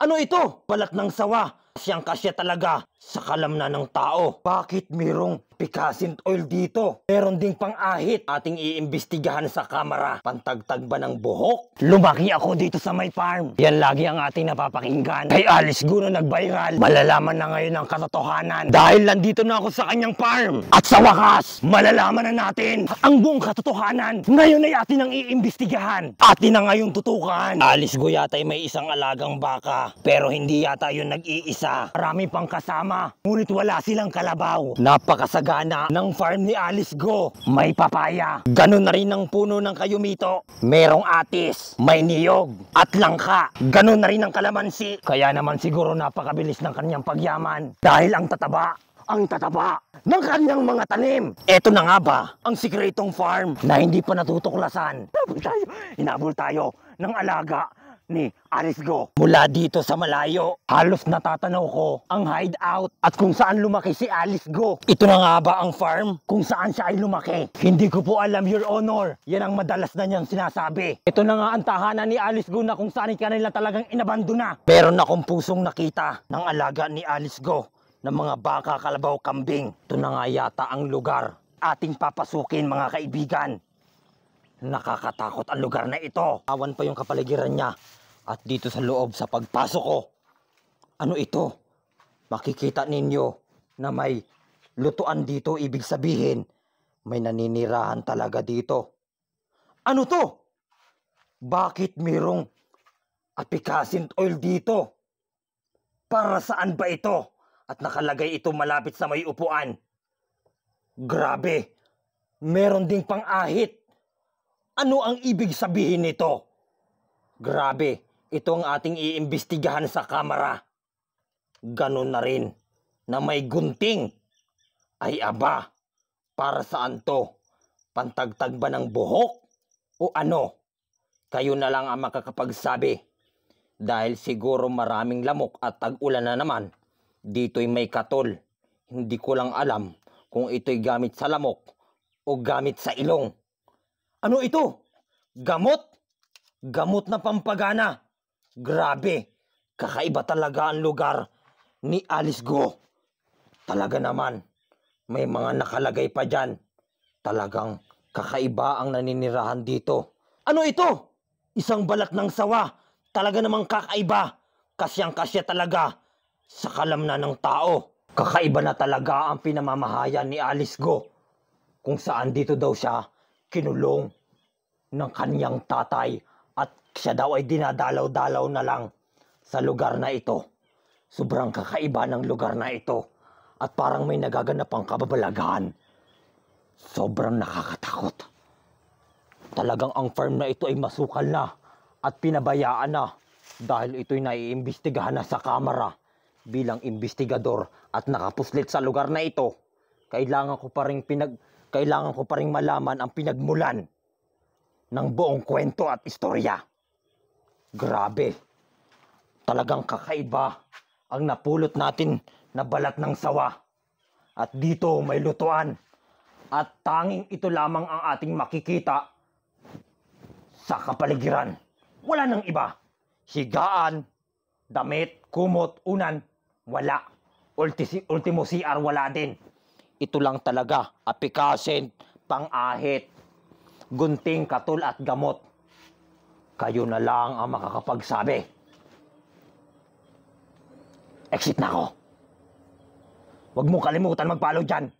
Ano ito? Balat ng sawa kasyang-kasya talaga sa kalamnan ng tao. Bakit merong picassin oil dito? Meron ding pang-ahit ating iimbestigahan sa kamera. Pantagtag ba ng buhok? Lumaki ako dito sa my farm. Yan lagi ang ating napapakinggan. Kay Alice Guno nag-viral. Malalaman na ngayon ang katotohanan. Dahil nandito na ako sa kanyang farm. At sa wakas, malalaman na natin ang buong katotohanan. Ngayon ay atin ang iimbestigahan. Atin na ngayon tutukan. Alice Guno yata ay may isang alagang baka. Pero hindi yata yun nag-iisa siya. Marami pang kasama, ngunit wala silang kalabaw. Napakasagana ng farm ni Alice Go. May papaya, ganun na rin ang puno ng kayumito. Merong atis, may niyog, at langka. Ganun na rin ang kalamansi. Kaya naman siguro napakabilis ng kanyang pagyaman. Dahil ang tataba, ang tataba ng kanyang mga tanim. Eto na nga ba ang sikretong farm na hindi pa natutuklasan? Inabol tayo, inabol tayo ng alaga ni Arisgo. Mula dito sa malayo, halos natatanaw ko ang hideout at kung saan lumaki si Arisgo. Ito na nga ba ang farm kung saan siya ay lumaki? Hindi ko po alam, Your Honor. Yan ang madalas na niyang sinasabi. Ito na nga ang tahanan ni Arisgo na kung saan kanila talagang inabandona. Meron akong pusong nakita ng alaga ni Arisgo ng mga baka kalabaw kambing. Ito na nga yata ang lugar ating papasukin mga kaibigan. Nakakatakot ang lugar na ito. Awan pa yung kapaligiran niya. At dito sa loob sa pagpasok ko. Ano ito? Makikita ninyo na may lutuan dito ibig sabihin may naninirahan talaga dito. Ano to? Bakit mayroong apikasin oil dito? Para saan ba ito? At nakalagay ito malapit sa may upuan. Grabe, meron ding pang-ahit. Ano ang ibig sabihin nito? Grabe, ito ang ating iimbestigahan sa kamera. Ganun na rin na may gunting. Ay aba, para saan to? Pantagtag ba ng buhok? O ano? Kayo na lang ang makakapagsabi. Dahil siguro maraming lamok at tag-ulan na naman. Dito'y may katol. Hindi ko lang alam kung ito'y gamit sa lamok o gamit sa ilong. Ano ito? Gamot? Gamot na pampagana. Grabe. Kakaiba talaga ang lugar ni Alice Go. Talaga naman. May mga nakalagay pa dyan. Talagang kakaiba ang naninirahan dito. Ano ito? Isang balat ng sawa. Talaga namang kakaiba. Kasiyang kasya talaga sa kalamnan ng tao. Kakaiba na talaga ang pinamamahayan ni Alice Go. Kung saan dito daw siya kinulong ng kaniyang tatay at siya daw ay dinadalaw-dalaw na lang sa lugar na ito. Sobrang kakaiba ng lugar na ito at parang may nagaganap ang kababalaghan. Sobrang nakakatakot. Talagang ang farm na ito ay masukal na at pinabayaan na dahil ito'y naiimbestigahan na sa kamera bilang investigador at nakapuslit sa lugar na ito. Kailangan ko pa rin pinag kailangan ko pa rin malaman ang pinagmulan ng buong kwento at istorya. Grabe, talagang kakaiba ang napulot natin na balat ng sawa. At dito may lutuan. At tanging ito lamang ang ating makikita sa kapaligiran. Wala nang iba. Higaan, damit, kumot, unan, wala. Ulti, ultimo CR wala din ito lang talaga, apikasin, pangahit, gunting, katul at gamot. Kayo na lang ang makakapagsabi. Exit na ako. Huwag mo kalimutan mag-follow dyan.